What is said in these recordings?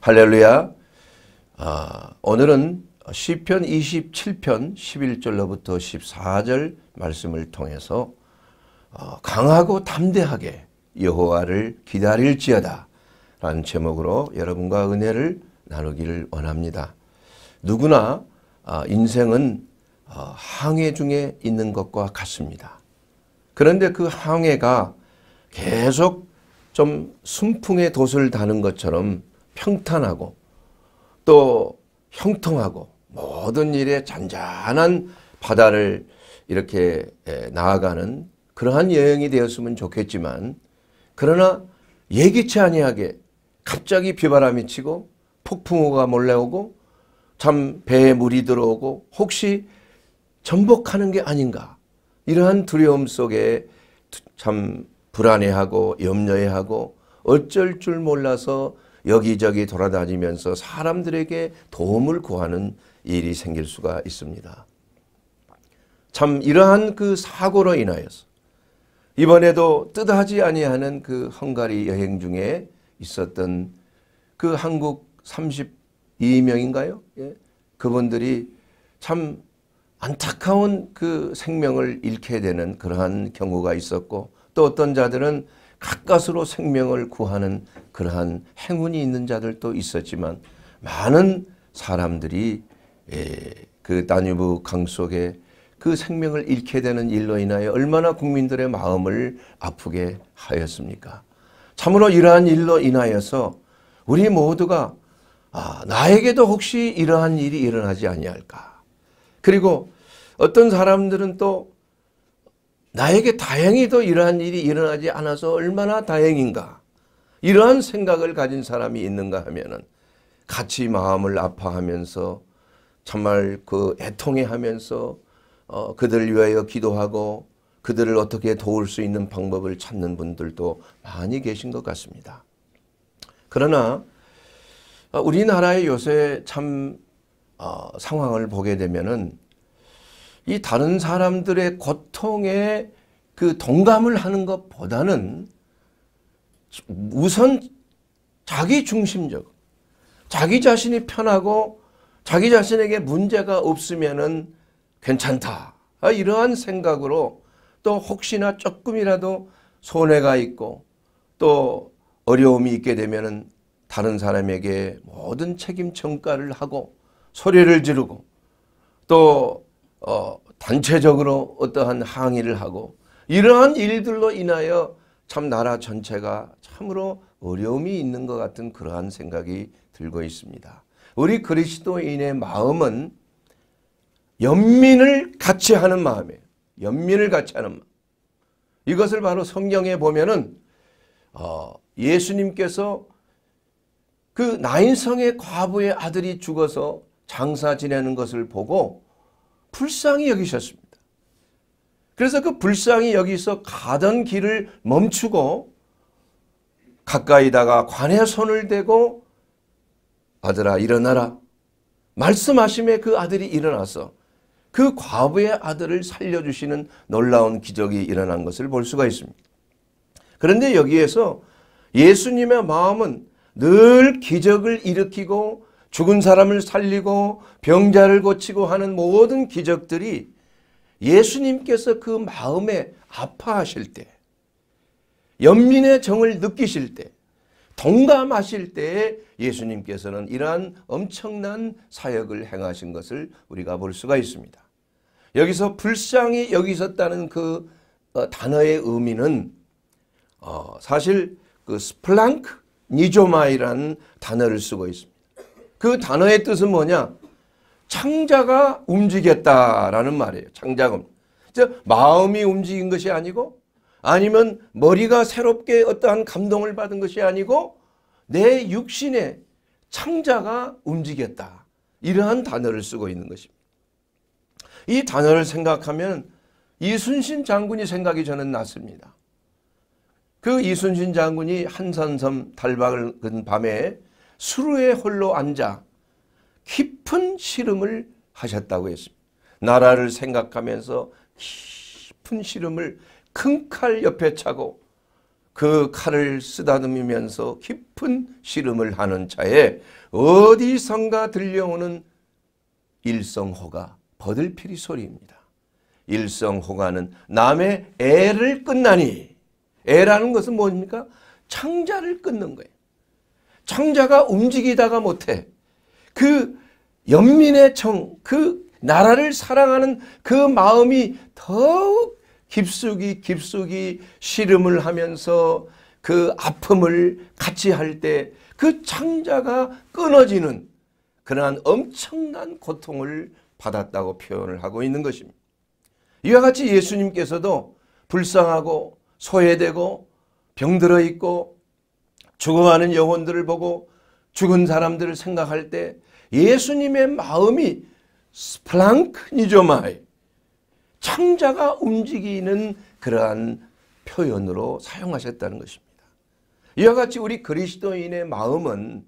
할렐루야. 아, 오늘은 시편 27편 11절로부터 14절 말씀을 통해서 어, 강하고 담대하게 여호와를 기다릴지어다 라는 제목으로 여러분과 은혜를 나누기를 원합니다. 누구나 아, 인생은 어, 항해 중에 있는 것과 같습니다. 그런데 그 항해가 계속 좀 순풍에 돛을 다는 것처럼 평탄하고 또 형통하고 모든 일에 잔잔한 바다를 이렇게 예, 나아가는 그러한 여행이 되었으면 좋겠지만 그러나 예기치 아니하게 갑자기 비바람이 치고 폭풍우가 몰래오고참 배에 물이 들어오고 혹시 전복하는 게 아닌가 이러한 두려움 속에 참 불안해하고 염려해하고 어쩔 줄 몰라서 여기저기 돌아다니면서 사람들에게 도움을 구하는 일이 생길 수가 있습니다. 참 이러한 그 사고로 인하여서 이번에도 뜻하지 아니하는 그 헝가리 여행 중에 있었던 그 한국 32명인가요? 예. 그분들이 참 안타까운 그 생명을 잃게 되는 그러한 경우가 있었고 또 어떤 자들은 가까스로 생명을 구하는 그러한 행운이 있는 자들도 있었지만 많은 사람들이 예, 그 다뉴브 강 속에 그 생명을 잃게 되는 일로 인하여 얼마나 국민들의 마음을 아프게 하였습니까? 참으로 이러한 일로 인하여서 우리 모두가 아, 나에게도 혹시 이러한 일이 일어나지 아니할까? 그리고 어떤 사람들은 또 나에게 다행히도 이러한 일이 일어나지 않아서 얼마나 다행인가? 이러한 생각을 가진 사람이 있는가 하면은 같이 마음을 아파하면서 정말 그 애통해 하면서 어, 그들을 위하여 기도하고 그들을 어떻게 도울 수 있는 방법을 찾는 분들도 많이 계신 것 같습니다. 그러나 어, 우리나라의 요새 참 어, 상황을 보게 되면은 이 다른 사람들의 고통에 그 동감을 하는 것보다는 우선 자기 중심적, 자기 자신이 편하고 자기 자신에게 문제가 없으면은 괜찮다. 아, 이러한 생각으로 또 혹시나 조금이라도 손해가 있고 또 어려움이 있게 되면은 다른 사람에게 모든 책임 전가를 하고 소리를 지르고 또어 단체적으로 어떠한 항의를 하고 이러한 일들로 인하여 참 나라 전체가 참으로 어려움이 있는 것 같은 그러한 생각이 들고 있습니다. 우리 그리스도인의 마음은 연민을 같이 하는 마음이에요. 연민을 같이 하는 마음. 이것을 바로 성경에 보면은 어, 예수님께서 그 나인성의 과부의 아들이 죽어서 장사 지내는 것을 보고 불쌍히 여기셨습니다. 그래서 그 불쌍히 여기서 가던 길을 멈추고 가까이다가 관에 손을 대고 아들아 일어나라. 말씀하심에 그 아들이 일어나서 그 과부의 아들을 살려주시는 놀라운 기적이 일어난 것을 볼 수가 있습니다. 그런데 여기에서 예수님의 마음은 늘 기적을 일으키고 죽은 사람을 살리고 병자를 고치고 하는 모든 기적들이 예수님께서 그 마음에 아파하실 때 연민의 정을 느끼실 때 동감하실 때 예수님께서는 이러한 엄청난 사역을 행하신 것을 우리가 볼 수가 있습니다. 여기서 불쌍히 여기셨다는 그 어, 단어의 의미는 어, 사실 그 스플랑크 니조마이라는 단어를 쓰고 있습니다. 그 단어의 뜻은 뭐냐? 창자가 움직였다라는 말이에요. 창작음. 즉 마음이 움직인 것이 아니고 아니면 머리가 새롭게 어떠한 감동을 받은 것이 아니고 내 육신의 창자가 움직였다. 이러한 단어를 쓰고 있는 것입니다. 이 단어를 생각하면 이순신 장군이 생각이 저는 났습니다. 그 이순신 장군이 한산섬 달박을 근 밤에 수루에 홀로 앉아 깊은 시름을 하셨다고 했습니다. 나라를 생각하면서 깊은 시름을 큰칼 옆에 차고 그 칼을 쓰다듬으면서 깊은 씨름을 하는 차에 어디선가 들려오는 일성호가 버들피리 소리입니다. 일성호가는 남의 애를 끝나니 애라는 것은 뭡니까? 창자를 끊는 거예요. 창자가 움직이다가 못해 그 연민의 청, 그 나라를 사랑하는 그 마음이 더욱 깊숙이 깊숙이 씨름을 하면서 그 아픔을 같이 할 때 그 창자가 끊어지는 그러한 엄청난 고통을 받았다고 표현을 하고 있는 것입니다. 이와 같이 예수님께서도 불쌍하고 소외되고 병들어 있고 죽어가는 영혼들을 보고 죽은 사람들을 생각할 때 예수님의 마음이 스플랑크니조마이 창자가 움직이는 그러한 표현으로 사용하셨다는 것입니다. 이와 같이 우리 그리스도인의 마음은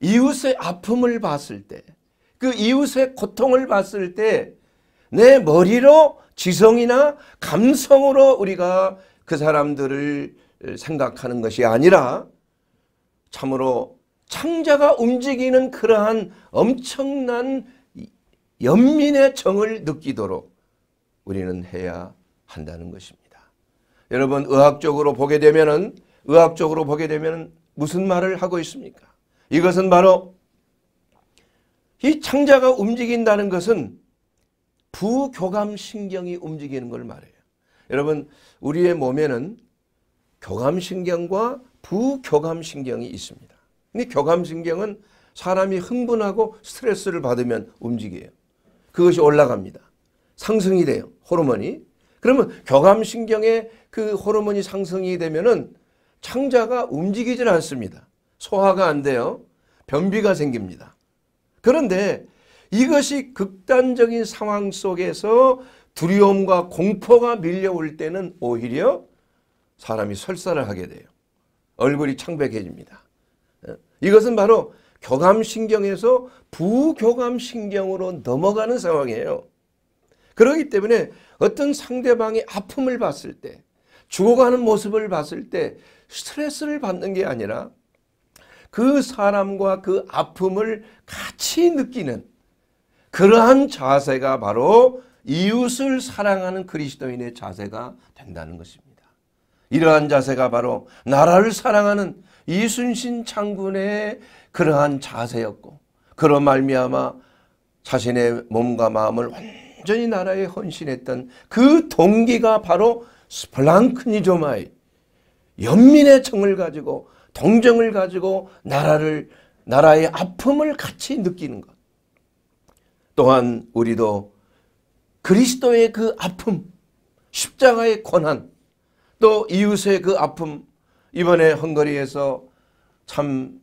이웃의 아픔을 봤을 때, 그 이웃의 고통을 봤을 때, 내 머리로 지성이나 감성으로 우리가 그 사람들을 생각하는 것이 아니라, 참으로 창자가 움직이는 그러한 엄청난 연민의 정을 느끼도록 우리는 해야 한다는 것입니다. 여러분 의학적으로 보게 되면은 의학적으로 보게 되면 무슨 말을 하고 있습니까? 이것은 바로 이 창자가 움직인다는 것은 부교감신경이 움직이는 걸 말해요. 여러분 우리의 몸에는 교감신경과 부교감신경이 있습니다. 근 교감신경은 사람이 흥분하고 스트레스를 받으면 움직여요. 그것이 올라갑니다. 상승이 돼요. 호르몬이. 그러면 교감신경의 그 호르몬이 상승이 되면은 창자가 움직이질 않습니다. 소화가 안 돼요. 변비가 생깁니다. 그런데 이것이 극단적인 상황 속에서 두려움과 공포가 밀려올 때는 오히려 사람이 설사를 하게 돼요. 얼굴이 창백해집니다. 예. 이것은 바로 교감신경에서 부교감신경으로 넘어가는 상황이에요. 그러기 때문에 어떤 상대방이 아픔을 봤을 때 죽어가는 모습을 봤을 때 스트레스를 받는 게 아니라 그 사람과 그 아픔을 같이 느끼는 그러한 자세가 바로 이웃을 사랑하는 그리스도인의 자세가 된다는 것입니다. 이러한 자세가 바로 나라를 사랑하는 이순신 장군의 그러한 자세였고 그런 말미암아 자신의 몸과 마음을 완전히 나라에 헌신했던 그 동기가 바로 스플랑크니조마의 연민의 정을 가지고 동정을 가지고 나라를 나라의 아픔을 같이 느끼는 것. 또한 우리도 그리스도의 그 아픔, 십자가의 고난, 또 이웃의 그 아픔, 이번에 헝가리에서 참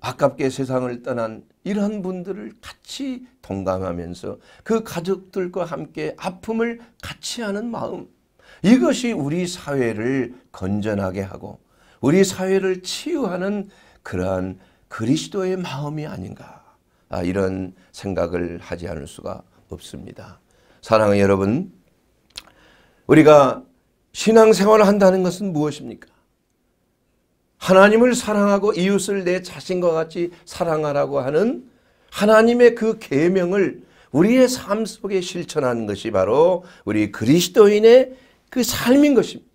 아깝게 세상을 떠난 이런 분들을 같이 동감하면서 그 가족들과 함께 아픔을 같이 하는 마음 이것이 우리 사회를 건전하게 하고 우리 사회를 치유하는 그러한 그리스도의 마음이 아닌가 아, 이런 생각을 하지 않을 수가 없습니다. 사랑하는 여러분 우리가 신앙생활을 한다는 것은 무엇입니까? 하나님을 사랑하고 이웃을 내 자신과 같이 사랑하라고 하는 하나님의 그 계명을 우리의 삶 속에 실천하는 것이 바로 우리 그리스도인의 그 삶인 것입니다.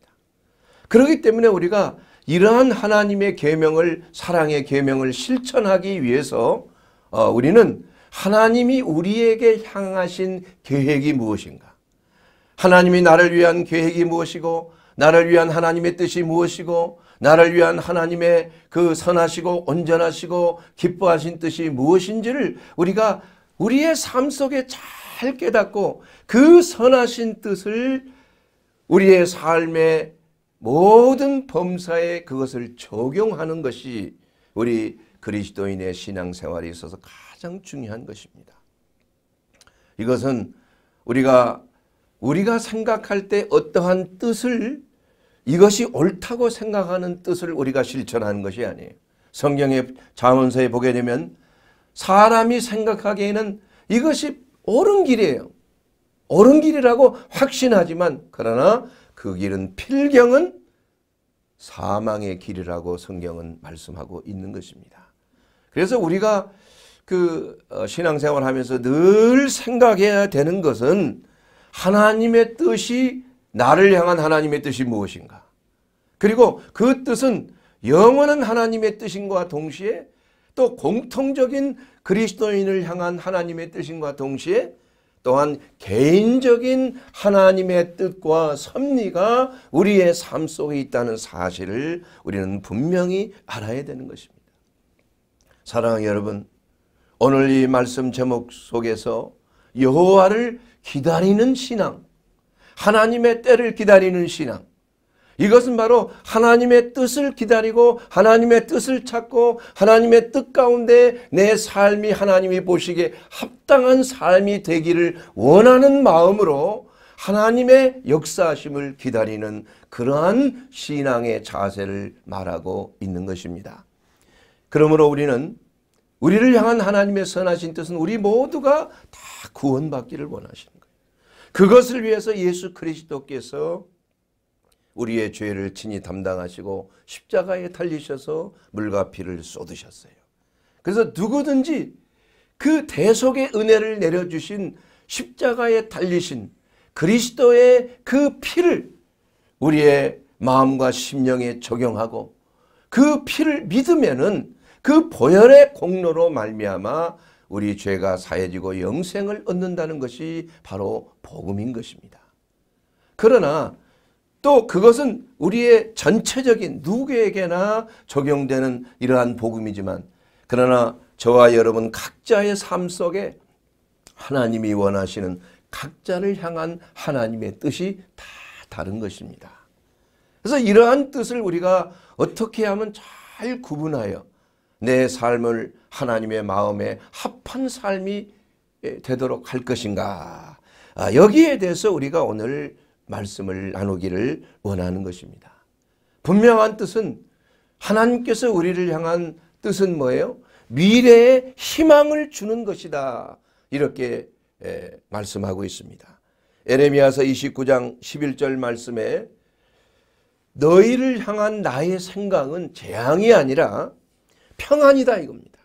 그렇기 때문에 우리가 이러한 하나님의 계명을 사랑의 계명을 실천하기 위해서 어, 우리는 하나님이 우리에게 향하신 계획이 무엇인가? 하나님이 나를 위한 계획이 무엇이고 나를 위한 하나님의 뜻이 무엇이고 나를 위한 하나님의 그 선하시고 온전하시고 기뻐하신 뜻이 무엇인지를 우리가 우리의 삶 속에 잘 깨닫고 그 선하신 뜻을 우리의 삶의 모든 범사에 그것을 적용하는 것이 우리 그리스도인의 신앙생활에 있어서 가장 중요한 것입니다. 이것은 우리가 우리가 생각할 때 어떠한 뜻을 이것이 옳다고 생각하는 뜻을 우리가 실천하는 것이 아니에요. 성경의 자문서에 보게 되면 사람이 생각하기에는 이것이 옳은 길이에요. 옳은 길이라고 확신하지만 그러나 그 길은 필경은 사망의 길이라고 성경은 말씀하고 있는 것입니다. 그래서 우리가 그 어, 신앙생활 하면서 늘 생각해야 되는 것은 하나님의 뜻이 나를 향한 하나님의 뜻이 무엇인가? 그리고 그 뜻은 영원한 하나님의 뜻인과 동시에 또 공통적인 그리스도인을 향한 하나님의 뜻인과 동시에 또한 개인적인 하나님의 뜻과 섭리가 우리의 삶 속에 있다는 사실을 우리는 분명히 알아야 되는 것입니다. 사랑하는 여러분, 오늘 이 말씀 제목 속에서 여호와를 기다리는 신앙, 하나님의 때를 기다리는 신앙. 이것은 바로 하나님의 뜻을 기다리고 하나님의 뜻을 찾고 하나님의 뜻 가운데 내 삶이 하나님이 보시기에 합당한 삶이 되기를 원하는 마음으로 하나님의 역사심을 기다리는 그러한 신앙의 자세를 말하고 있는 것입니다. 그러므로 우리는 우리를 향한 하나님의 선하신 뜻은 우리 모두가 다 구원받기를 원하십니다. 그것을 위해서 예수 그리스도께서 우리의 죄를 친히 담당하시고 십자가에 달리셔서 물과 피를 쏟으셨어요. 그래서 누구든지 그 대속의 은혜를 내려주신 십자가에 달리신 그리스도의 그 피를 우리의 마음과 심령에 적용하고 그 피를 믿으면은 그 보혈의 공로로 말미암아 우리 죄가 사해지고 영생을 얻는다는 것이 바로 복음인 것입니다. 그러나 또 그것은 우리의 전체적인 누구에게나 적용되는 이러한 복음이지만 그러나 저와 여러분 각자의 삶 속에 하나님이 원하시는 각자를 향한 하나님의 뜻이 다 다른 것입니다. 그래서 이러한 뜻을 우리가 어떻게 하면 잘 구분하여 내 삶을 하나님의 마음에 합한 삶이 되도록 할 것인가. 아, 여기에 대해서 우리가 오늘 말씀을 나누기를 원하는 것입니다. 분명한 뜻은 하나님께서 우리를 향한 뜻은 뭐예요? 미래에 희망을 주는 것이다. 이렇게 말씀하고 있습니다. 에레미야서 29장 11절 말씀에 너희를 향한 나의 생각은 재앙이 아니라 평안이다 이겁니다.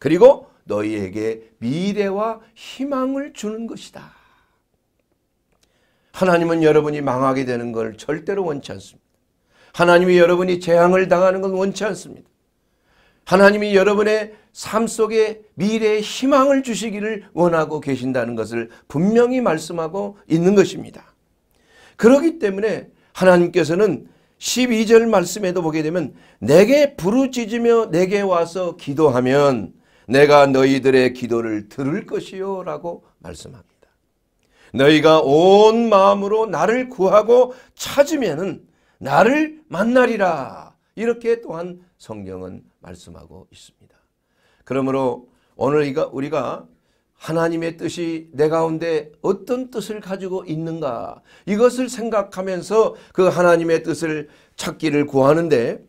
그리고 너희에게 미래와 희망을 주는 것이다. 하나님은 여러분이 망하게 되는 걸 절대로 원치 않습니다. 하나님이 여러분이 재앙을 당하는 건 원치 않습니다. 하나님이 여러분의 삶 속에 미래의 희망을 주시기를 원하고 계신다는 것을 분명히 말씀하고 있는 것입니다. 그렇기 때문에 하나님께서는 12절 말씀에도 보게 되면 내게 부르짖으며 내게 와서 기도하면 내가 너희들의 기도를 들을 것이요 라고 말씀합니다. 너희가 온 마음으로 나를 구하고 찾으면 나를 만나리라 이렇게 또한 성경은 말씀하고 있습니다. 그러므로 오늘 우리가 하나님의 뜻이 내 가운데 어떤 뜻을 가지고 있는가 이것을 생각하면서 그 하나님의 뜻을 찾기를 구하는데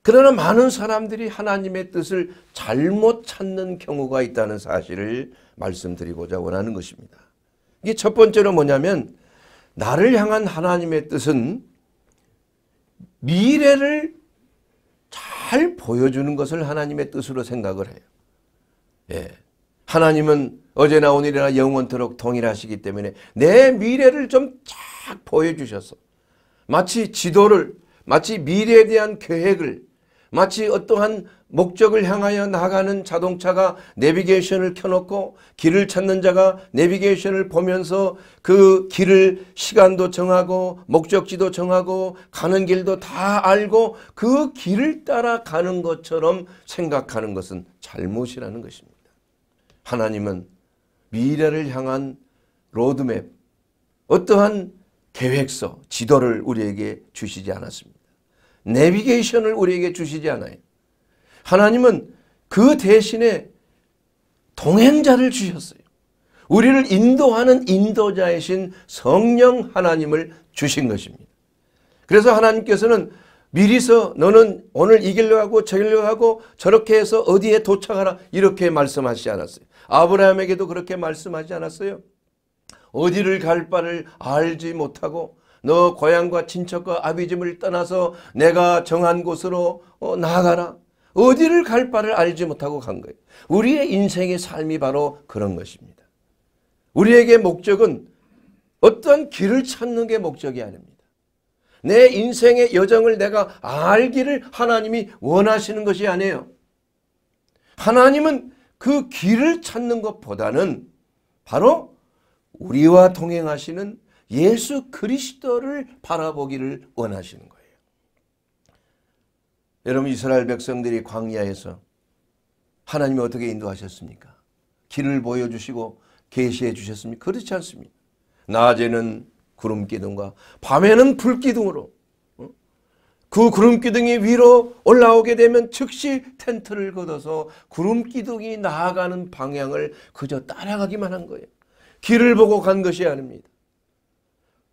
그러나 많은 사람들이 하나님의 뜻을 잘못 찾는 경우가 있다는 사실을 말씀드리고자 원하는 것입니다. 이게 첫 번째로 뭐냐면 나를 향한 하나님의 뜻은 미래를 잘 보여주는 것을 하나님의 뜻으로 생각을 해요. 예. 하나님은 어제나 오늘이나 영원토록 동일하시기 때문에 내 미래를 좀 쫙 보여주셔서 마치 지도를 마치 미래에 대한 계획을 마치 어떠한 목적을 향하여 나가는 자동차가 내비게이션을 켜놓고 길을 찾는 자가 내비게이션을 보면서 그 길을 시간도 정하고 목적지도 정하고 가는 길도 다 알고 그 길을 따라 가는 것처럼 생각하는 것은 잘못이라는 것입니다. 하나님은 미래를 향한 로드맵, 어떠한 계획서, 지도를 우리에게 주시지 않았습니다. 내비게이션을 우리에게 주시지 않아요. 하나님은 그 대신에 동행자를 주셨어요. 우리를 인도하는 인도자이신 성령 하나님을 주신 것입니다. 그래서 하나님께서는 미리서 너는 오늘 이 길로 고저 길로 고 저렇게 해서 어디에 도착하라 이렇게 말씀하시지 않았어요. 아브라함에게도 그렇게 말씀하지 않았어요? 어디를 갈 바를 알지 못하고 너 고향과 친척과 아비집을 떠나서 내가 정한 곳으로 어, 나아가라. 어디를 갈 바를 알지 못하고 간 거예요. 우리의 인생의 삶이 바로 그런 것입니다. 우리에게 목적은 어떤 길을 찾는 게 목적이 아닙니다. 내 인생의 여정을 내가 알기를 하나님이 원하시는 것이 아니에요. 하나님은 그 길을 찾는 것보다는 바로 우리와 동행하시는 예수 그리스도를 바라보기를 원하시는 거예요. 여러분 이스라엘 백성들이 광야에서 하나님이 어떻게 인도하셨습니까? 길을 보여주시고 계시해 주셨습니까? 그렇지 않습니다. 낮에는 구름 기둥과 밤에는 불 기둥으로 그 구름 기둥이 위로 올라오게 되면 즉시 텐트를 걷어서 구름 기둥이 나아가는 방향을 그저 따라가기만 한 거예요. 길을 보고 간 것이 아닙니다.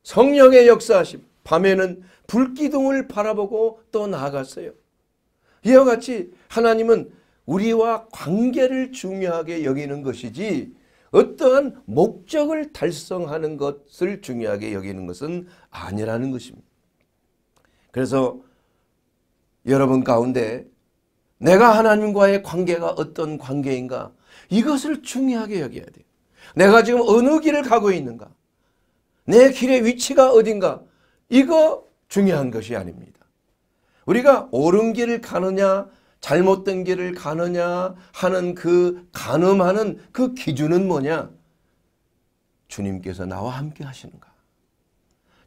성령의 역사하심 밤에는 불기둥을 바라보고 또 나아갔어요. 이와 같이 하나님은 우리와 관계를 중요하게 여기는 것이지 어떠한 목적을 달성하는 것을 중요하게 여기는 것은 아니라는 것입니다. 그래서 여러분 가운데 내가 하나님과의 관계가 어떤 관계인가 이것을 중요하게 여겨야 돼요. 내가 지금 어느 길을 가고 있는가 내 길의 위치가 어딘가 이거 중요한 것이 아닙니다. 우리가 옳은 길을 가느냐 잘못된 길을 가느냐 하는 그 가늠하는 그 기준은 뭐냐? 주님께서 나와 함께 하시는가?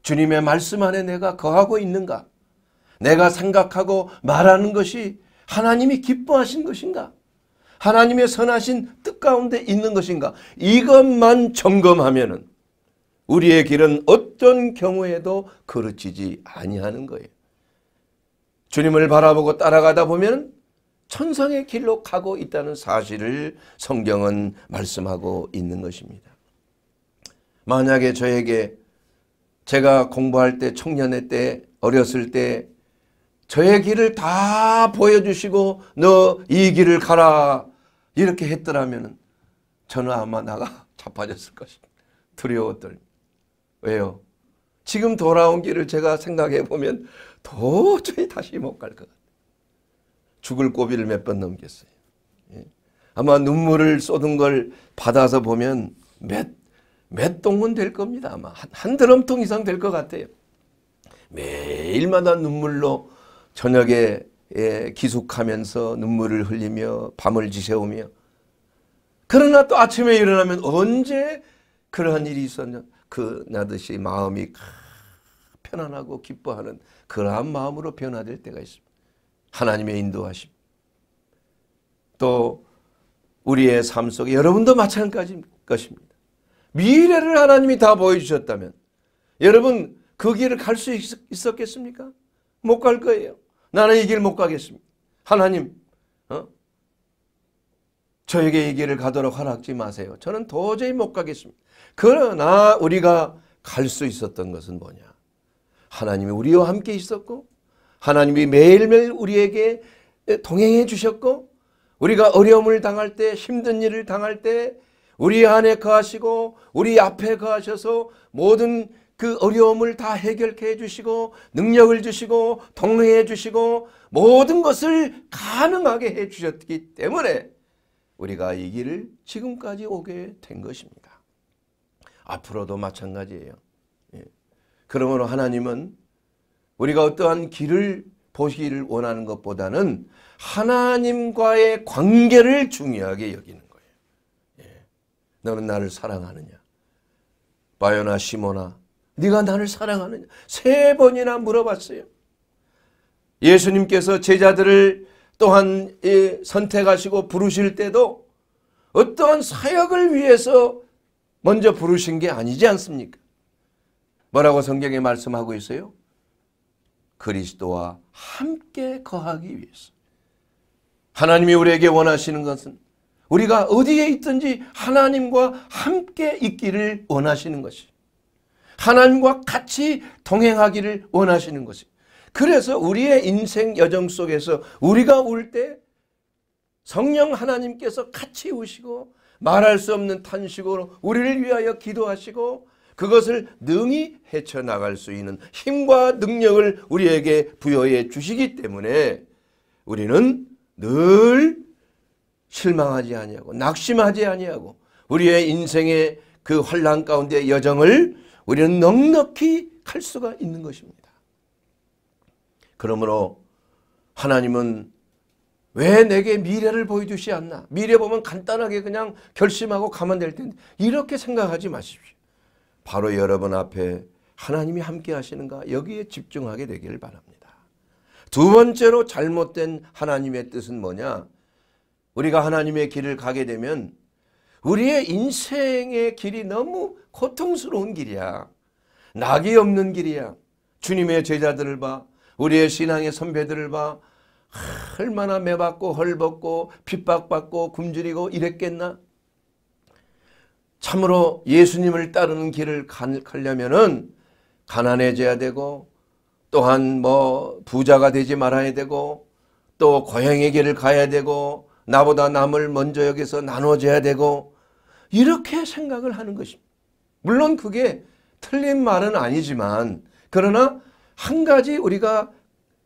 주님의 말씀 안에 내가 거하고 있는가? 내가 생각하고 말하는 것이 하나님이 기뻐하신 것인가? 하나님의 선하신 뜻 가운데 있는 것인가? 이것만 점검하면은 우리의 길은 어떤 경우에도 그르치지 아니하는 거예요. 주님을 바라보고 따라가다 보면 천상의 길로 가고 있다는 사실을 성경은 말씀하고 있는 것입니다. 만약에 저에게 제가 공부할 때 청년의 때 어렸을 때 저의 길을 다 보여주시고 너 이 길을 가라 이렇게 했더라면 저는 아마 나가 자빠졌을 것입니다. 두려웠떨 왜요? 지금 돌아온 길을 제가 생각해 보면 도저히 다시 못 갈 것 같아요. 죽을 고비를 몇 번 넘겼어요. 예. 아마 눈물을 쏟은 걸 받아서 보면 몇, 몇 동은 될 겁니다. 아마 한, 한 드럼통 이상 될 것 같아요. 매일마다 눈물로 저녁에 기숙하면서 눈물을 흘리며 밤을 지새우며 그러나 또 아침에 일어나면 언제 그러한 일이 있었냐 그 나듯이 마음이 편안하고 기뻐하는 그러한 마음으로 변화될 때가 있습니다. 하나님의 인도하심 또 우리의 삶 속에 여러분도 마찬가지인 것입니다. 미래를 하나님이 다 보여주셨다면 여러분 그 길을 갈 수 있었겠습니까? 못 갈 거예요. 나는 이 길 못 가겠습니다. 하나님 어? 저에게 이 길을 가도록 허락지 마세요. 저는 도저히 못 가겠습니다. 그러나 우리가 갈 수 있었던 것은 뭐냐. 하나님이 우리와 함께 있었고 하나님이 매일매일 우리에게 동행해 주셨고 우리가 어려움을 당할 때 힘든 일을 당할 때 우리 안에 거하시고 우리 앞에 거하셔서 모든 그 어려움을 다 해결케 해주시고 능력을 주시고 동행해 주시고 모든 것을 가능하게 해주셨기 때문에 우리가 이 길을 지금까지 오게 된 것입니다. 앞으로도 마찬가지예요. 예. 그러므로 하나님은 우리가 어떠한 길을 보시기를 원하는 것보다는 하나님과의 관계를 중요하게 여기는 거예요. 예. 너는 나를 사랑하느냐? 바요나 시모나 네가 나를 사랑하느냐? 세 번이나 물어봤어요. 예수님께서 제자들을 또한 선택하시고 부르실 때도 어떠한 사역을 위해서 먼저 부르신 게 아니지 않습니까? 뭐라고 성경에 말씀하고 있어요? 그리스도와 함께 거하기 위해서. 하나님이 우리에게 원하시는 것은 우리가 어디에 있든지 하나님과 함께 있기를 원하시는 것이 하나님과 같이 동행하기를 원하시는 것이 그래서 우리의 인생 여정 속에서 우리가 울 때 성령 하나님께서 같이 우시고 말할 수 없는 탄식으로 우리를 위하여 기도하시고 그것을 능히 헤쳐나갈 수 있는 힘과 능력을 우리에게 부여해 주시기 때문에 우리는 늘 실망하지 아니하고 낙심하지 아니하고 우리의 인생의 그 환란 가운데 여정을 우리는 넉넉히 갈 수가 있는 것입니다. 그러므로 하나님은 왜 내게 미래를 보여주시 않나? 미래 보면 간단하게 그냥 결심하고 가면 될 텐데 이렇게 생각하지 마십시오. 바로 여러분 앞에 하나님이 함께 하시는가 여기에 집중하게 되기를 바랍니다. 두 번째로 잘못된 하나님의 뜻은 뭐냐? 우리가 하나님의 길을 가게 되면 우리의 인생의 길이 너무 고통스러운 길이야. 낙이 없는 길이야. 주님의 제자들을 봐. 우리의 신앙의 선배들을 봐. 얼마나 매받고 헐벗고 핍박받고 굶주리고 이랬겠나? 참으로 예수님을 따르는 길을 가려면은 가난해져야 되고 또한 뭐 부자가 되지 말아야 되고 또 고향의 길을 가야 되고 나보다 남을 먼저 여기서 나눠줘야 되고 이렇게 생각을 하는 것입니다. 물론 그게 틀린 말은 아니지만 그러나 한 가지 우리가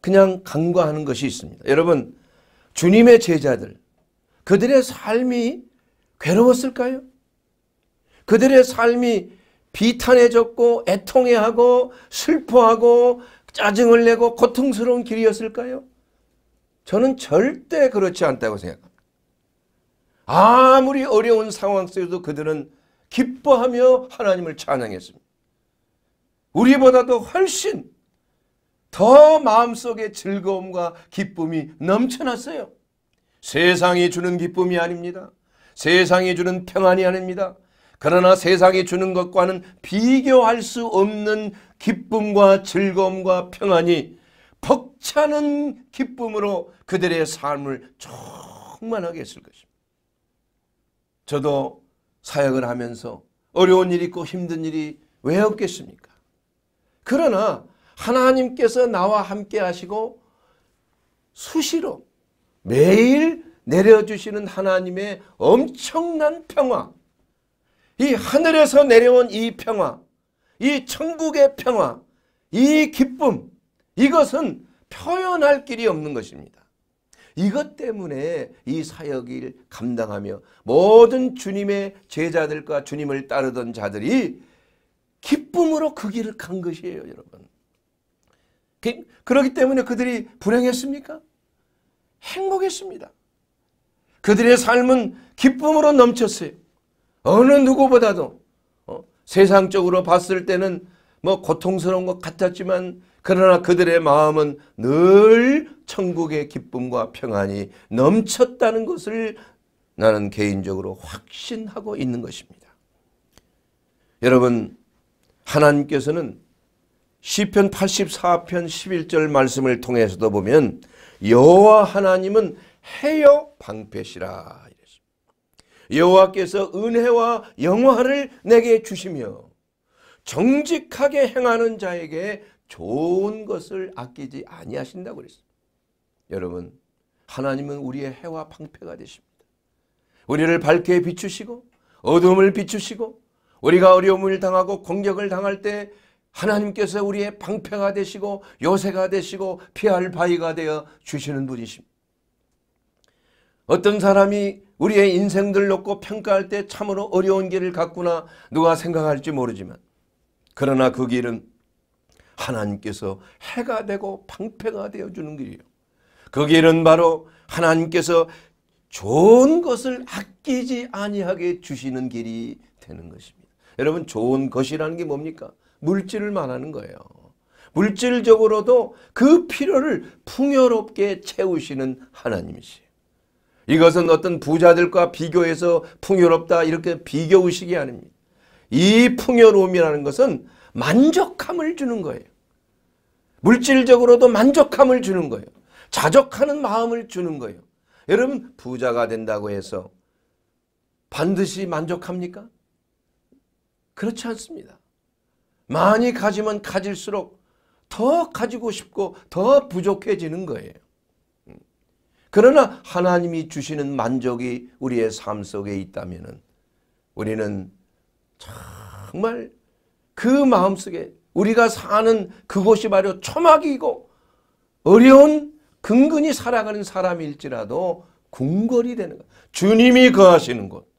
그냥 간과하는 것이 있습니다. 여러분 주님의 제자들 그들의 삶이 괴로웠을까요? 그들의 삶이 비탄해졌고 애통해하고 슬퍼하고 짜증을 내고 고통스러운 길이었을까요? 저는 절대 그렇지 않다고 생각합니다. 아무리 어려운 상황 속에도 그들은 기뻐하며 하나님을 찬양했습니다. 우리보다도 훨씬 더 마음속에 즐거움과 기쁨이 넘쳐났어요. 세상이 주는 기쁨이 아닙니다. 세상이 주는 평안이 아닙니다. 그러나 세상이 주는 것과는 비교할 수 없는 기쁨과 즐거움과 평안이 벅차는 기쁨으로 그들의 삶을 충만하게 했을 것입니다. 저도 사역을 하면서 어려운 일이 있고 힘든 일이 왜 없겠습니까? 그러나 하나님께서 나와 함께 하시고 수시로 매일 내려주시는 하나님의 엄청난 평화 이 하늘에서 내려온 이 평화 이 천국의 평화 이 기쁨 이것은 표현할 길이 없는 것입니다. 이것 때문에 이 사역을 감당하며 모든 주님의 제자들과 주님을 따르던 자들이 기쁨으로 그 길을 간 것이에요 여러분. 그, 그러기 때문에 그들이 불행했습니까? 행복했습니다. 그들의 삶은 기쁨으로 넘쳤어요. 어느 누구보다도 어? 세상적으로 봤을 때는 뭐 고통스러운 것 같았지만 그러나 그들의 마음은 늘 천국의 기쁨과 평안이 넘쳤다는 것을 나는 개인적으로 확신하고 있는 것입니다. 여러분 하나님께서는 시편 84편 11절 말씀을 통해서도 보면 여호와 하나님은 해여 방패시라 여호와께서 은혜와 영화를 내게 주시며 정직하게 행하는 자에게 좋은 것을 아끼지 아니하신다고 그랬어요. 여러분 하나님은 우리의 해와 방패가 되십니다. 우리를 밝게 비추시고 어둠을 비추시고 우리가 어려움을 당하고 공격을 당할 때 하나님께서 우리의 방패가 되시고 요새가 되시고 피할 바위가 되어 주시는 분이십니다. 어떤 사람이 우리의 인생들 놓고 평가할 때 참으로 어려운 길을 갔구나 누가 생각할지 모르지만 그러나 그 길은 하나님께서 해가 되고 방패가 되어주는 길이에요. 그 길은 바로 하나님께서 좋은 것을 아끼지 아니하게 주시는 길이 되는 것입니다. 여러분 좋은 것이라는 게 뭡니까? 물질을 말하는 거예요. 물질적으로도 그 필요를 풍요롭게 채우시는 하나님이시요 이것은 어떤 부자들과 비교해서 풍요롭다 이렇게 비교 의식이 아닙니다. 이 풍요로움이라는 것은 만족함을 주는 거예요. 물질적으로도 만족함을 주는 거예요. 자족하는 마음을 주는 거예요. 여러분 부자가 된다고 해서 반드시 만족합니까? 그렇지 않습니다. 많이 가지면 가질수록 더 가지고 싶고 더 부족해지는 거예요. 그러나 하나님이 주시는 만족이 우리의 삶 속에 있다면 우리는 정말 그 마음속에 우리가 사는 그곳이 바로 초막이고 어려운 근근히 살아가는 사람일지라도 궁궐이 되는 것. 주님이 거하시는 곳.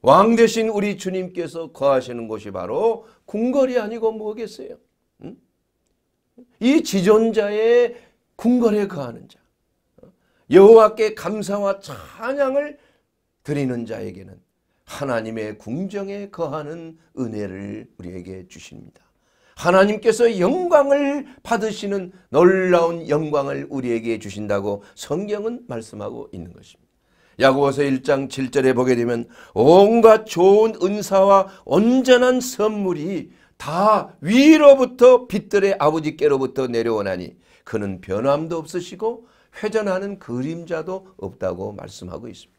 왕 대신 우리 주님께서 거하시는 곳이 바로 궁궐이 아니고 뭐겠어요? 응? 이 지존자의 궁궐에 거하는 자. 여호와께 감사와 찬양을 드리는 자에게는 하나님의 궁정에 거하는 은혜를 우리에게 주십니다. 하나님께서 영광을 받으시는 놀라운 영광을 우리에게 주신다고 성경은 말씀하고 있는 것입니다. 야고보서 1장 7절에 보게 되면 온갖 좋은 은사와 온전한 선물이 다 위로부터 빛들의 아버지께로부터 내려오나니 그는 변함도 없으시고 회전하는 그림자도 없다고 말씀하고 있습니다.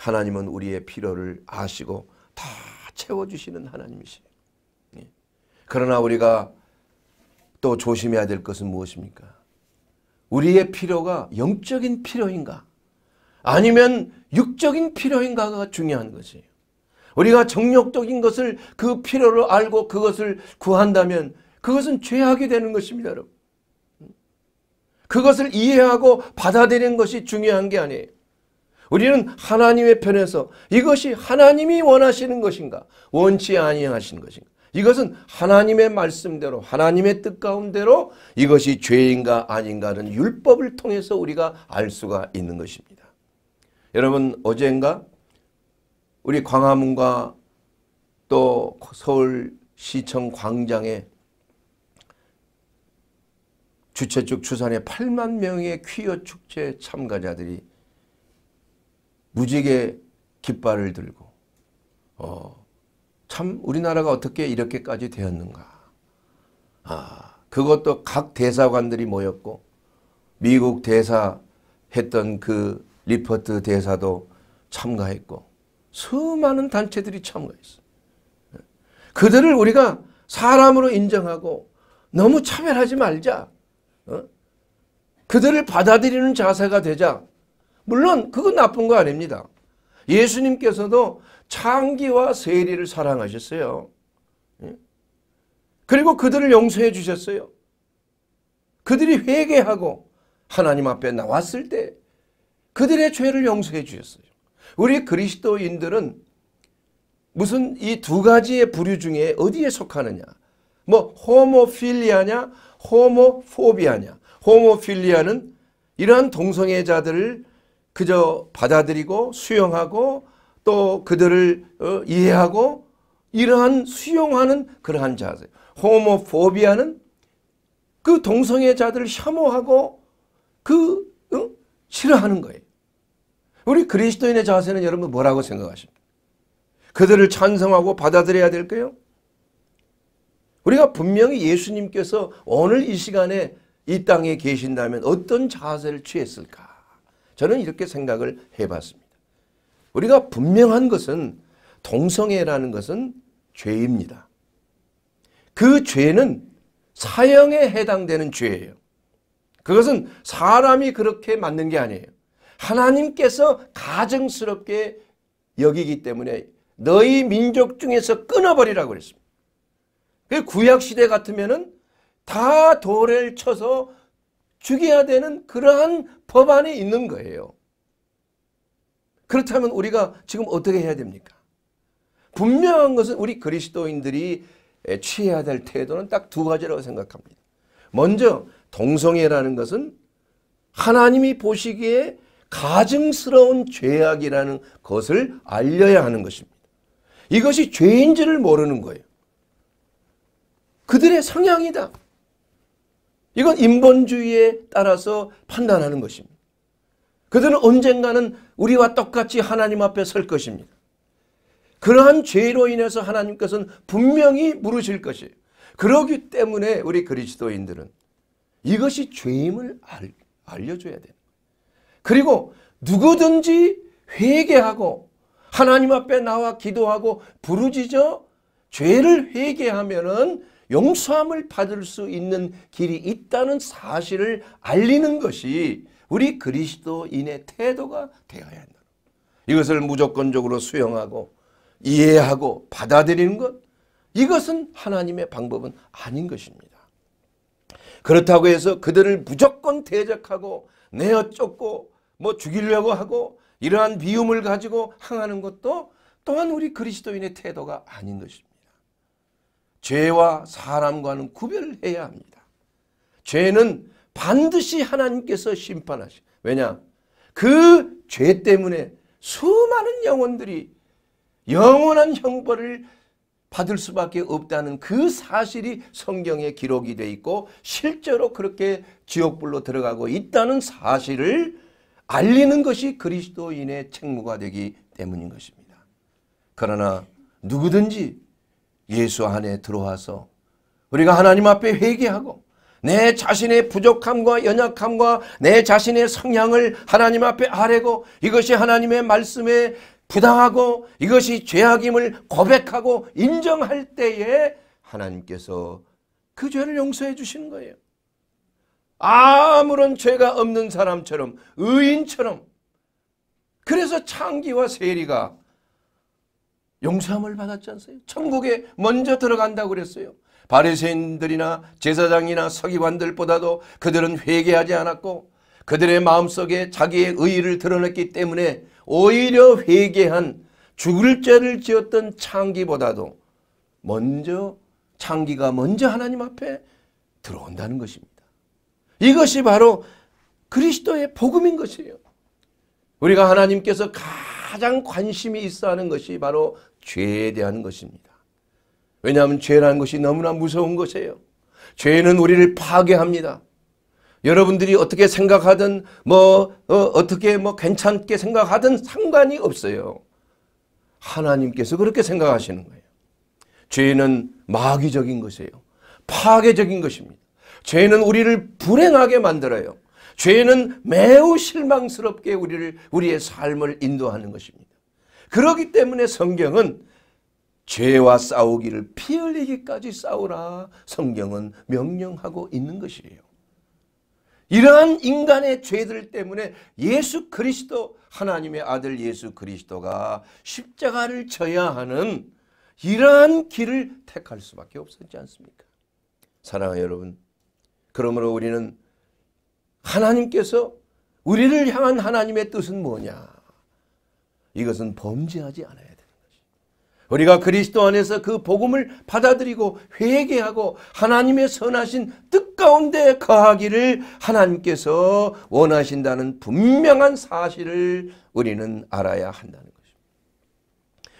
하나님은 우리의 필요를 아시고 다 채워주시는 하나님이시에요. 예. 그러나 우리가 또 조심해야 될 것은 무엇입니까? 우리의 필요가 영적인 필요인가? 아니면 육적인 필요인가가 중요한 것이에요. 우리가 정력적인 것을 그 필요를 알고 그것을 구한다면 그것은 죄악이 되는 것입니다, 여러분. 그것을 이해하고 받아들이는 것이 중요한 게 아니에요. 우리는 하나님의 편에서 이것이 하나님이 원하시는 것인가 원치 아니하시는 것인가 이것은 하나님의 말씀대로 하나님의 뜻 가운데로 이것이 죄인가 아닌가는 율법을 통해서 우리가 알 수가 있는 것입니다. 여러분 어젠가 우리 광화문과 또 서울시청 광장에 주최측 주산에 8만 명의 퀴어 축제 참가자들이 무지개 깃발을 들고 어, 참 우리나라가 어떻게 이렇게까지 되었는가. 아, 그것도 각 대사관들이 모였고 미국 대사 했던 그 리퍼트 대사도 참가했고 수많은 단체들이 참가했어. 그들을 우리가 사람으로 인정하고 너무 차별하지 말자. 어? 그들을 받아들이는 자세가 되자 물론 그건 나쁜 거 아닙니다. 예수님께서도 창기와 세리를 사랑하셨어요. 예? 그리고 그들을 용서해 주셨어요. 그들이 회개하고 하나님 앞에 나왔을 때 그들의 죄를 용서해 주셨어요. 우리 그리스도인들은 무슨 이 두 가지의 부류 중에 어디에 속하느냐. 뭐 호모필리아냐 호모포비아냐. 호모필리아는 이러한 동성애자들을 그저 받아들이고 수용하고 또 그들을 어, 이해하고 이러한 수용하는 그러한 자세. 호모포비아는 그 동성애자들을 혐오하고 그 응? 싫어하는 거예요. 우리 그리스도인의 자세는 여러분 뭐라고 생각하십니까? 그들을 찬성하고 받아들여야 될까요? 우리가 분명히 예수님께서 오늘 이 시간에 이 땅에 계신다면 어떤 자세를 취했을까? 저는 이렇게 생각을 해봤습니다. 우리가 분명한 것은 동성애라는 것은 죄입니다. 그 죄는 사형에 해당되는 죄예요. 그것은 사람이 그렇게 만든 게 아니에요. 하나님께서 가증스럽게 여기기 때문에 너희 민족 중에서 끊어버리라고 그랬습니다. 그 구약시대 같으면 다 도를 쳐서 죽여야 되는 그러한 법안이 있는 거예요. 그렇다면 우리가 지금 어떻게 해야 됩니까? 분명한 것은 우리 그리스도인들이 취해야 될 태도는 딱 두 가지라고 생각합니다. 먼저 동성애라는 것은 하나님이 보시기에 가증스러운 죄악이라는 것을 알려야 하는 것입니다. 이것이 죄인지를 모르는 거예요. 그들의 성향이다. 이건 인본주의에 따라서 판단하는 것입니다. 그들은 언젠가는 우리와 똑같이 하나님 앞에 설 것입니다. 그러한 죄로 인해서 하나님께서는 분명히 물으실 것이에요. 그러기 때문에 우리 그리스도인들은 이것이 죄임을 알, 알려줘야 돼요. 그리고 누구든지 회개하고 하나님 앞에 나와 기도하고 부르짖어 죄를 회개하면은 용서함을 받을 수 있는 길이 있다는 사실을 알리는 것이 우리 그리스도인의 태도가 되어야 한다. 이것을 무조건적으로 수용하고 이해하고 받아들이는 것 이것은 하나님의 방법은 아닌 것입니다. 그렇다고 해서 그들을 무조건 대적하고 내어 쫓고 뭐 죽이려고 하고 이러한 미움을 가지고 항하는 것도 또한 우리 그리스도인의 태도가 아닌 것입니다. 죄와 사람과는 구별해야 합니다. 죄는 반드시 하나님께서 심판하시. 왜냐? 그 죄 때문에 수많은 영혼들이 영원한 형벌을 받을 수밖에 없다는 그 사실이 성경에 기록이 돼 있고 실제로 그렇게 지옥불로 들어가고 있다는 사실을 알리는 것이 그리스도인의 책무가 되기 때문인 것입니다. 그러나 누구든지 예수 안에 들어와서 우리가 하나님 앞에 회개하고 내 자신의 부족함과 연약함과 내 자신의 성향을 하나님 앞에 아뢰고 이것이 하나님의 말씀에 부당하고 이것이 죄악임을 고백하고 인정할 때에 하나님께서 그 죄를 용서해 주시는 거예요. 아무런 죄가 없는 사람처럼 의인처럼 그래서 창기와 세리가 용서함을 받았지 않습니까? 천국에 먼저 들어간다고 그랬어요. 바리새인들이나 제사장이나 서기관들보다도 그들은 회개하지 않았고 그들의 마음속에 자기의 의의를 드러냈기 때문에 오히려 회개한 죽을 죄를 지었던 창기보다도 먼저 창기가 먼저 하나님 앞에 들어온다는 것입니다. 이것이 바로 그리스도의 복음인 것이에요. 우리가 하나님께서 가장 관심이 있어 하는 것이 바로 죄에 대한 것입니다. 왜냐하면 죄라는 것이 너무나 무서운 것이에요. 죄는 우리를 파괴합니다. 여러분들이 어떻게 생각하든 뭐 어, 떻게뭐 괜찮게 생각하든 상관이 없어요. 하나님께서 그렇게 생각하시는 거예요. 죄는 마귀적인 것이에요. 파괴적인 것입니다. 죄는 우리를 불행하게 만들어요. 죄는 매우 실망스럽게 우리를 우리의 삶을 인도하는 것입니다. 그러기 때문에 성경은 죄와 싸우기를 피 흘리기까지 싸우라 성경은 명령하고 있는 것이에요. 이러한 인간의 죄들 때문에 예수 그리스도 하나님의 아들 예수 그리스도가 십자가를 져야 하는 이러한 길을 택할 수밖에 없었지 않습니까? 사랑하는 여러분 그러므로 우리는 하나님께서 우리를 향한 하나님의 뜻은 뭐냐 이것은 범죄하지 않아야 됩니다. 우리가 그리스도 안에서 그 복음을 받아들이고 회개하고 하나님의 선하신 뜻 가운데 거하기를 하나님께서 원하신다는 분명한 사실을 우리는 알아야 한다는 것입니다.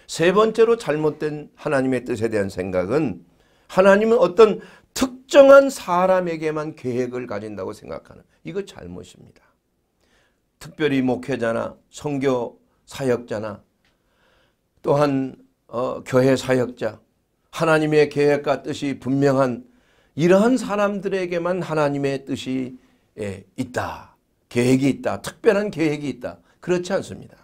세 번째로 잘못된 하나님의 뜻에 대한 생각은 하나님은 어떤 특정한 사람에게만 계획을 가진다고 생각하는 이거 잘못입니다. 특별히 목회자나 성교 사역자나 또한 어, 교회 사역자 하나님의 계획과 뜻이 분명한 이러한 사람들에게만 하나님의 뜻이 예, 있다. 계획이 있다. 특별한 계획이 있다. 그렇지 않습니다.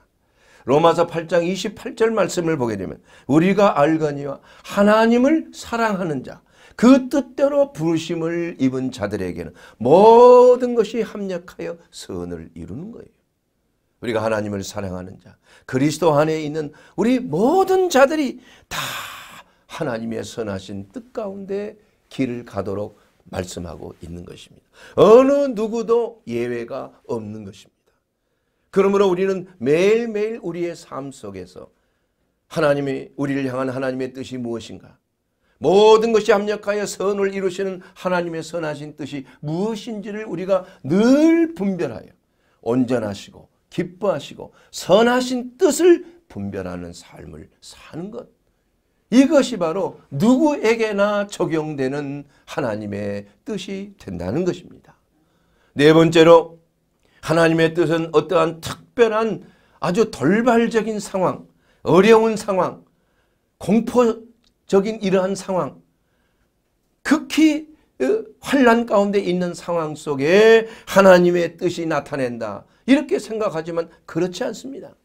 로마서 8장 28절 말씀을 보게 되면 우리가 알거니와 하나님을 사랑하는 자 그 뜻대로 부르심을 입은 자들에게는 모든 것이 합력하여 선을 이루는 거예요. 우리가 하나님을 사랑하는 자, 그리스도 안에 있는 우리 모든 자들이 다 하나님의 선하신 뜻 가운데 길을 가도록 말씀하고 있는 것입니다. 어느 누구도 예외가 없는 것입니다. 그러므로 우리는 매일매일 우리의 삶 속에서 하나님이 우리를 향한 하나님의 뜻이 무엇인가? 모든 것이 합력하여 선을 이루시는 하나님의 선하신 뜻이 무엇인지를 우리가 늘 분별하여 온전하시고 기뻐하시고 선하신 뜻을 분별하는 삶을 사는 것. 이것이 바로 누구에게나 적용되는 하나님의 뜻이 된다는 것입니다. 네 번째로 하나님의 뜻은 어떠한 특별한 아주 돌발적인 상황, 어려운 상황, 공포적인 이러한 상황, 극히 어, 환란 가운데 있는 상황 속에 하나님의 뜻이 나타낸다. 이렇게 생각하지만 그렇지 않습니다.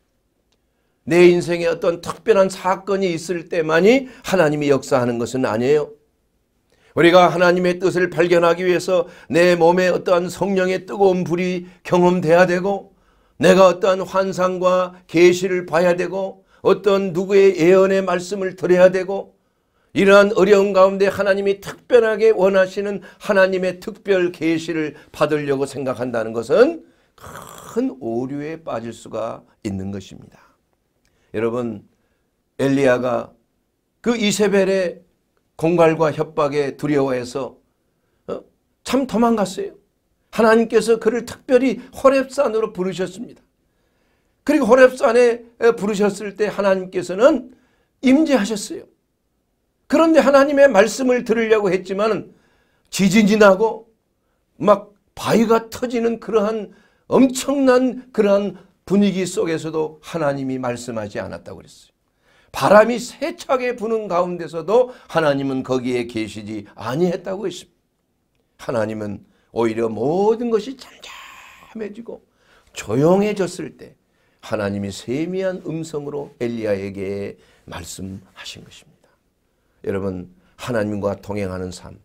내 인생에 어떤 특별한 사건이 있을 때만이 하나님이 역사하는 것은 아니에요. 우리가 하나님의 뜻을 발견하기 위해서 내 몸에 어떠한 성령의 뜨거운 불이 경험돼야 되고 내가 어떠한 환상과 계시를 봐야 되고 어떤 누구의 예언의 말씀을 들어야 되고 이러한 어려운 가운데 하나님이 특별하게 원하시는 하나님의 특별 계시를 받으려고 생각한다는 것은 큰 오류에 빠질 수가 있는 것입니다. 여러분 엘리야가 그 이세벨의 공갈과 협박에 두려워해서 어? 참 도망갔어요. 하나님께서 그를 특별히 호랩산으로 부르셨습니다. 그리고 호랩산에 부르셨을 때 하나님께서는 임재하셨어요. 그런데 하나님의 말씀을 들으려고 했지만 지진이 나고 막 바위가 터지는 그러한 엄청난 그러한 분위기 속에서도 하나님이 말씀하지 않았다고 그랬어요. 바람이 세차게 부는 가운데서도 하나님은 거기에 계시지 아니했다고 했습니다. 하나님은 오히려 모든 것이 잠잠해지고 조용해졌을 때 하나님이 세미한 음성으로 엘리야에게 말씀하신 것입니다. 여러분 하나님과 동행하는 삶,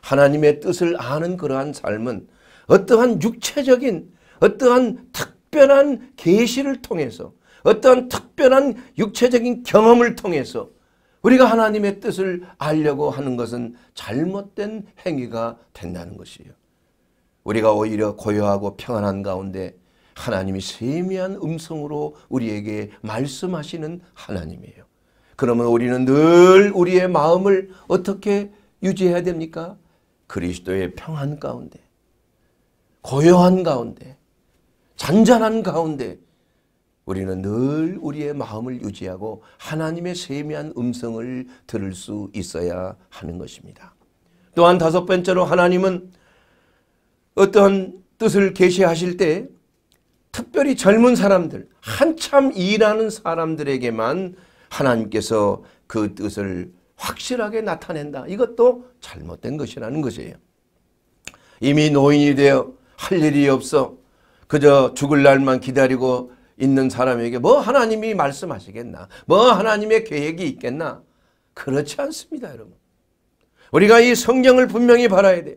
하나님의 뜻을 아는 그러한 삶은 어떠한 육체적인 어떠한 특별한 계시를 통해서 어떠한 특별한 육체적인 경험을 통해서 우리가 하나님의 뜻을 알려고 하는 것은 잘못된 행위가 된다는 것이에요. 우리가 오히려 고요하고 평안한 가운데 하나님이 세미한 음성으로 우리에게 말씀하시는 하나님이에요. 그러면 우리는 늘 우리의 마음을 어떻게 유지해야 됩니까? 그리스도의 평안 가운데 고요한 가운데 잔잔한 가운데 우리는 늘 우리의 마음을 유지하고 하나님의 세미한 음성을 들을 수 있어야 하는 것입니다. 또한 다섯 번째로 하나님은 어떤 뜻을 계시하실 때 특별히 젊은 사람들, 한참 일하는 사람들에게만 하나님께서 그 뜻을 확실하게 나타낸다. 이것도 잘못된 것이라는 것이에요. 이미 노인이 되어 할 일이 없어 그저 죽을 날만 기다리고 있는 사람에게 뭐 하나님이 말씀하시겠나? 뭐 하나님의 계획이 있겠나? 그렇지 않습니다, 여러분. 우리가 이 성경을 분명히 바라야 돼요.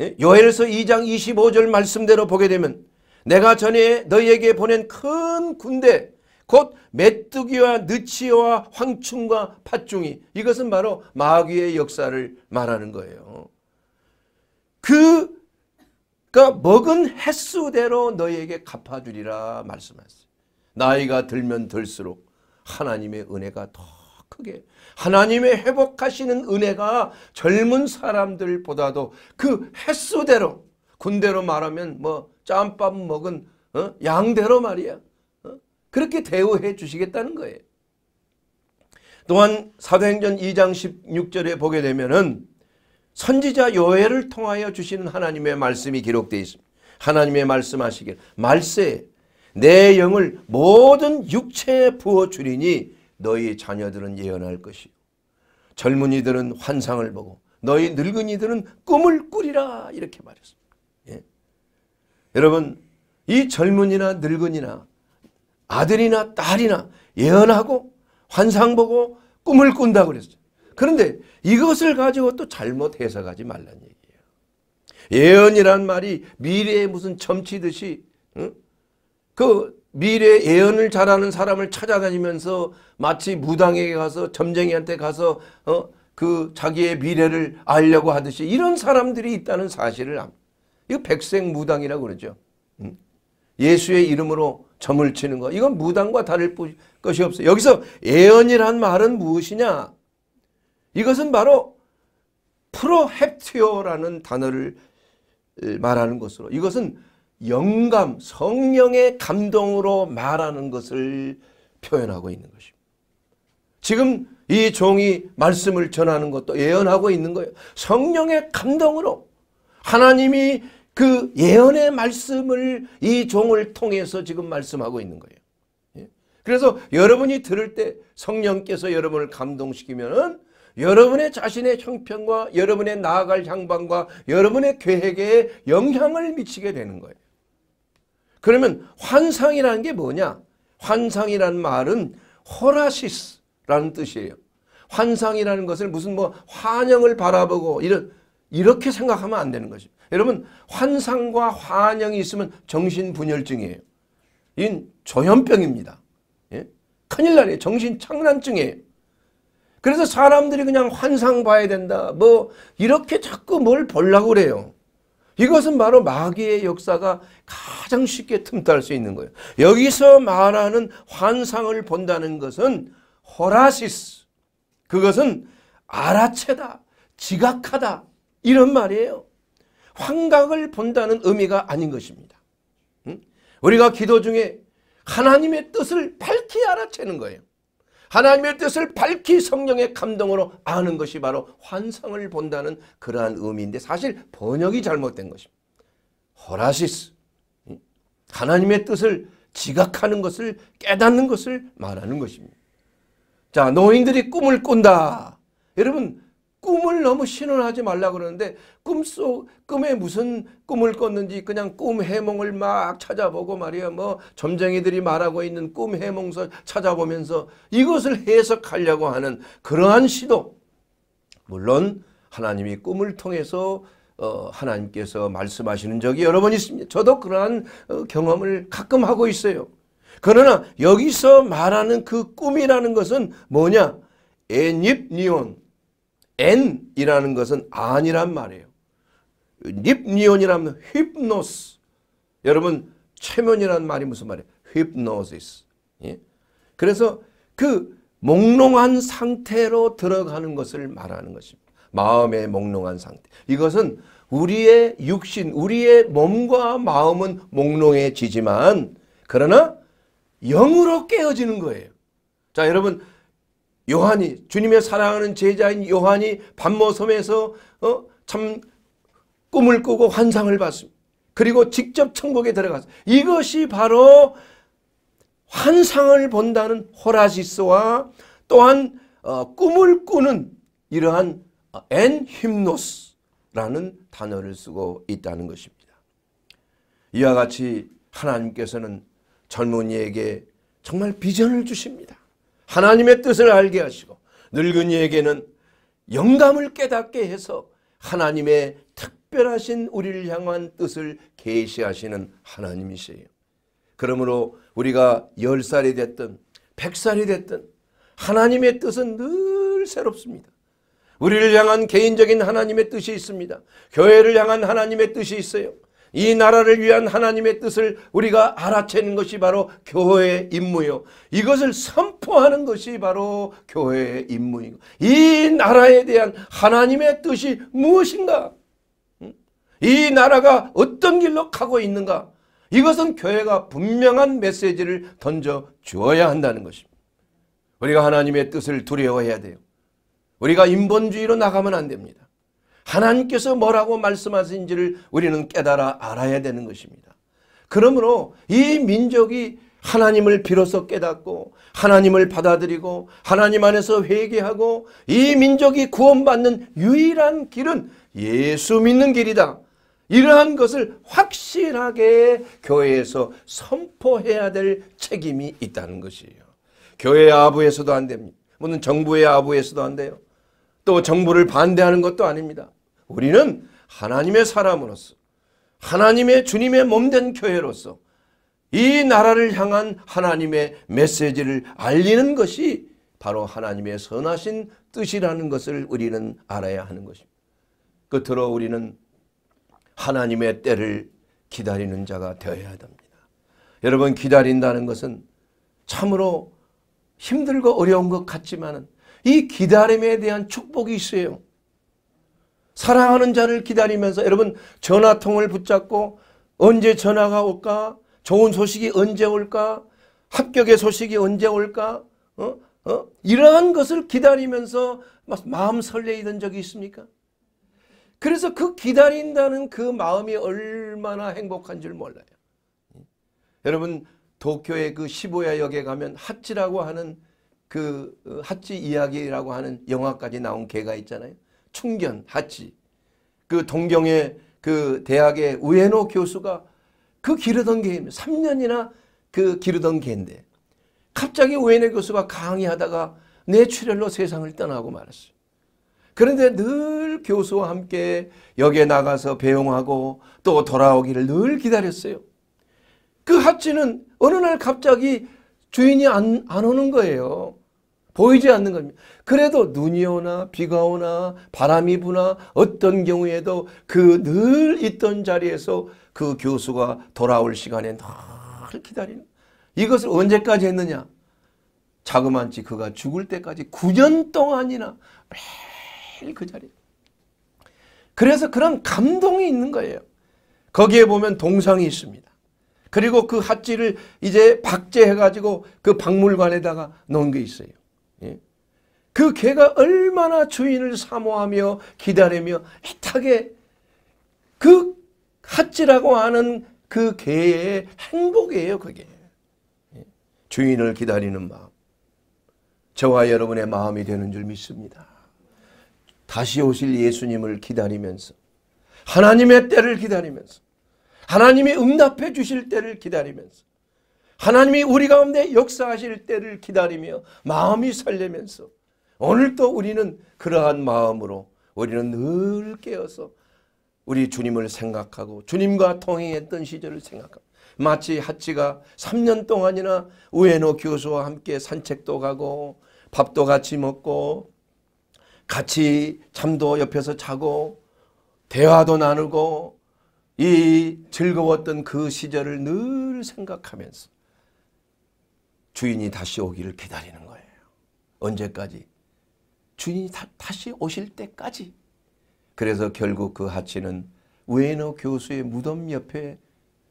예? 요엘서 2장 25절 말씀대로 보게 되면 내가 전에 너희에게 보낸 큰 군대 곧 메뚜기와 느치와 황충과 팥중이 이것은 바로 마귀의 역사를 말하는 거예요. 그 그러니까 먹은 횟수대로 너희에게 갚아주리라 말씀하세요. 나이가 들면 들수록 하나님의 은혜가 더 크게 하나님의 회복하시는 은혜가 젊은 사람들보다도 그 횟수대로 군대로 말하면 뭐 짬밥 먹은 어? 양대로 말이야. 어? 그렇게 대우해 주시겠다는 거예요. 또한 사도행전 2장 16절에 보게 되면은 선지자 요해를 통하여 주시는 하나님의 말씀이 기록되어 있습니다. 하나님의 말씀하시길 말세 내 영을 모든 육체에 부어주리니 너희 자녀들은 예언할 것이요 젊은이들은 환상을 보고 너희 늙은이들은 꿈을 꾸리라 이렇게 말했습니다. 예. 여러분 이 젊은이나 늙은이나 아들이나 딸이나 예언하고 환상 보고 꿈을 꾼다 그랬어요. 그런데 이것을 가지고 또 잘못 해석하지 말란 얘기예요. 예언이란 말이 미래에 무슨 점치듯이 응? 그 미래 예언을 잘하는 사람을 찾아다니면서 마치 무당에게 가서 점쟁이한테 가서 어, 그 자기의 미래를 알려고 하듯이 이런 사람들이 있다는 사실을 이거 백색무당이라고 그러죠. 예수의 이름으로 점을 치는 거. 이건 무당과 다를 것이 없어요. 여기서 예언이란 말은 무엇이냐? 이것은 바로 프로헵티오라는 단어를 말하는 것으로 이것은 영감, 성령의 감동으로 말하는 것을 표현하고 있는 것입니다. 지금 이 종이 말씀을 전하는 것도 예언하고 있는 거예요. 성령의 감동으로 하나님이 그 예언의 말씀을 이 종을 통해서 지금 말씀하고 있는 거예요. 예. 그래서 여러분이 들을 때 성령께서 여러분을 감동시키면 여러분의 자신의 형편과 여러분의 나아갈 향방과 여러분의 계획에 영향을 미치게 되는 거예요. 그러면 환상이라는 게 뭐냐? 환상이라는 말은 호라시스라는 뜻이에요. 환상이라는 것을 무슨 뭐 환영을 바라보고 이런 이렇게 생각하면 안 되는 거죠. 여러분 환상과 환영이 있으면 정신분열증이에요. 인 조현병입니다. 예? 큰일 나네 정신 창란증이에요. 그래서 사람들이 그냥 환상 봐야 된다. 뭐 이렇게 자꾸 뭘 보려고 그래요. 이것은 바로 마귀의 역사가 가장 쉽게 틈탈 수 있는 거예요. 여기서 말하는 환상을 본다는 것은 호라시스. 그것은 알아채다, 지각하다 이런 말이에요. 환각을 본다는 의미가 아닌 것입니다. 응? 우리가 기도 중에 하나님의 뜻을 밝히 알아채는 거예요. 하나님의 뜻을 밝히 성령의 감동으로 아는 것이 바로 환상을 본다는 그러한 의미인데 사실 번역이 잘못된 것입니다. 호라시스. 하나님의 뜻을 지각하는 것을 깨닫는 것을 말하는 것입니다. 자 노인들이 꿈을 꾼다. 여러분 꿈을 너무 신원하지 말라 그러는데 꿈속 꿈에 무슨 꿈을 꿨는지 그냥 꿈 해몽을 막 찾아보고 말이야 뭐 점쟁이들이 말하고 있는 꿈 해몽서 찾아보면서 이것을 해석하려고 하는 그러한 시도 물론 하나님이 꿈을 통해서 어, 하나님께서 말씀하시는 적이 여러 번 있습니다. 저도 그러한 어, 경험을 가끔 하고 있어요. 그러나 여기서 말하는 그 꿈이라는 것은 뭐냐? 애닙니온 N이라는 것은 아니란 말이에요. 닙니온이라면 힙노스. 여러분 체면이라는 말이 무슨 말이에요? 힙노시스. 예? 그래서 그 몽롱한 상태로 들어가는 것을 말하는 것입니다. 마음의 몽롱한 상태. 이것은 우리의 육신, 우리의 몸과 마음은 몽롱해지지만 그러나 영으로 깨어지는 거예요. 자 여러분 요한이 주님의 사랑하는 제자인 요한이 반모섬에서 어? 참 꿈을 꾸고 환상을 봤습니다. 그리고 직접 천국에 들어갔어요. 이것이 바로 환상을 본다는 호라시스와 또한 어, 꿈을 꾸는 이러한 어, 엔힘노스라는 단어를 쓰고 있다는 것입니다. 이와 같이 하나님께서는 젊은이에게 정말 비전을 주십니다. 하나님의 뜻을 알게 하시고 늙은이에게는 영감을 깨닫게 해서 하나님의 특별하신 우리를 향한 뜻을 계시하시는 하나님이세요. 그러므로 우리가 1살이 됐든 1살이 됐든 하나님의 뜻은 늘 새롭습니다. 우리를 향한 개인적인 하나님의 뜻이 있습니다. 교회를 향한 하나님의 뜻이 있어요. 이 나라를 위한 하나님의 뜻을 우리가 알아채는 것이 바로 교회의 임무요. 이것을 선포하는 것이 바로 교회의 임무이고 이 나라에 대한 하나님의 뜻이 무엇인가? 이 나라가 어떤 길로 가고 있는가? 이것은 교회가 분명한 메시지를 던져 주어야 한다는 것입니다. 우리가 하나님의 뜻을 두려워해야 돼요. 우리가 인본주의로 나가면 안 됩니다. 하나님께서 뭐라고 말씀하신지를 우리는 깨달아 알아야 되는 것입니다. 그러므로 이 민족이 하나님을 비로소 깨닫고 하나님을 받아들이고 하나님 안에서 회개하고 이 민족이 구원받는 유일한 길은 예수 믿는 길이다. 이러한 것을 확실하게 교회에서 선포해야 될 책임이 있다는 것이에요. 교회의 아부에서도 안 됩니다. 물론 정부의 아부에서도 안 돼요. 또 정부를 반대하는 것도 아닙니다. 우리는 하나님의 사람으로서 하나님의 주님의 몸된 교회로서 이 나라를 향한 하나님의 메시지를 알리는 것이 바로 하나님의 선하신 뜻이라는 것을 우리는 알아야 하는 것입니다. 끝으로 우리는 하나님의 때를 기다리는 자가 되어야 합니다. 여러분 기다린다는 것은 참으로 힘들고 어려운 것 같지만 이 기다림에 대한 축복이 있어요. 사랑하는 자를 기다리면서 여러분 전화통을 붙잡고 언제 전화가 올까? 좋은 소식이 언제 올까? 합격의 소식이 언제 올까? 어? 어? 이러한 것을 기다리면서 마음 설레이던 적이 있습니까? 그래서 그 기다린다는 그 마음이 얼마나 행복한 줄 몰라요. 여러분 도쿄의 그 시부야역에 가면 핫지라고 하는 그 핫지 어, 이야기라고 하는 영화까지 나온 개가 있잖아요. 충견, 하치. 그 동경의 그 대학의 우에노 교수가 그 기르던 개입니다. 3년이나 그 기르던 개인데 갑자기 우에노 교수가 강의하다가 뇌출혈로 세상을 떠나고 말았어요. 그런데 늘 교수와 함께 역에 나가서 배웅하고 또 돌아오기를 늘 기다렸어요. 그 하치는 어느 날 갑자기 주인이 안, 안 오는 거예요. 보이지 않는 겁니다. 그래도 눈이 오나 비가 오나 바람이 부나 어떤 경우에도 그 늘 있던 자리에서 그 교수가 돌아올 시간에 늘 기다리는 이것을 언제까지 했느냐 자그만치 그가 죽을 때까지 9년 동안이나 매일 그 자리에 그래서 그런 감동이 있는 거예요. 거기에 보면 동상이 있습니다. 그리고 그 핫지를 이제 박제해가지고 그 박물관에다가 놓은 게 있어요. 그 개가 얼마나 주인을 사모하며 기다리며 애타게 그 핫지라고 하는 그 개의 행복이에요 그게. 예. 주인을 기다리는 마음. 저와 여러분의 마음이 되는 줄 믿습니다. 다시 오실 예수님을 기다리면서 하나님의 때를 기다리면서 하나님이 응답해 주실 때를 기다리면서 하나님이 우리 가운데 역사하실 때를 기다리며 마음이 설레면서 오늘도 우리는 그러한 마음으로 우리는 늘 깨어서 우리 주님을 생각하고 주님과 통행했던 시절을 생각하고 마치 하치가 3년 동안이나 우에노 교수와 함께 산책도 가고 밥도 같이 먹고 같이 잠도 옆에서 자고 대화도 나누고 이 즐거웠던 그 시절을 늘 생각하면서 주인이 다시 오기를 기다리는 거예요. 언제까지? 주인이 다, 시 오실 때까지 그래서 결국 그 하체는 외노 교수의 무덤 옆에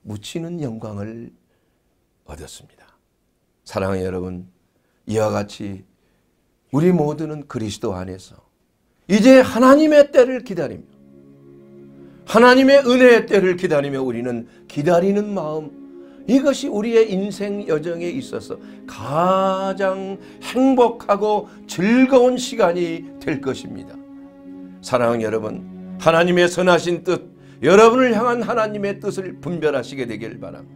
묻히는 영광을 얻었습니다. 사랑하 여러분 이와 같이 우리 모두는 그리스도 안에서 이제 하나님의 때를 기다리며 하나님의 은혜의 때를 기다리며 우리는 기다리는 마음 이것이 우리의 인생 여정에 있어서 가장 행복하고 즐거운 시간이 될 것입니다. 사랑하는 여러분, 하나님의 선하신 뜻, 여러분을 향한 하나님의 뜻을 분별하시게 되길 바랍니다.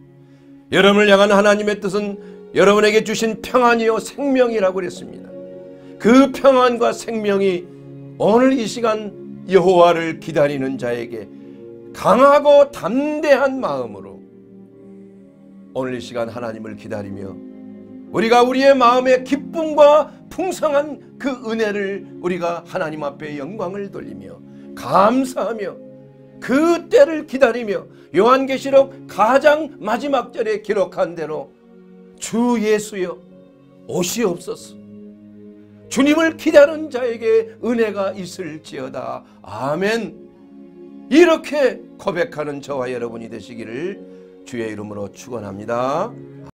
여러분을 향한 하나님의 뜻은 여러분에게 주신 평안이요 생명이라고 그랬습니다. 그 평안과 생명이 오늘 이 시간 여호와를 기다리는 자에게 강하고 담대한 마음으로 오늘 이 시간 하나님을 기다리며 우리가 우리의 마음의 기쁨과 풍성한 그 은혜를 우리가 하나님 앞에 영광을 돌리며 감사하며 그 때를 기다리며 요한계시록 가장 마지막 절에 기록한 대로 주 예수여 오시옵소서 주님을 기다린 자에게 은혜가 있을지어다 아멘 이렇게 고백하는 저와 여러분이 되시기를 주의 이름으로 축원합니다.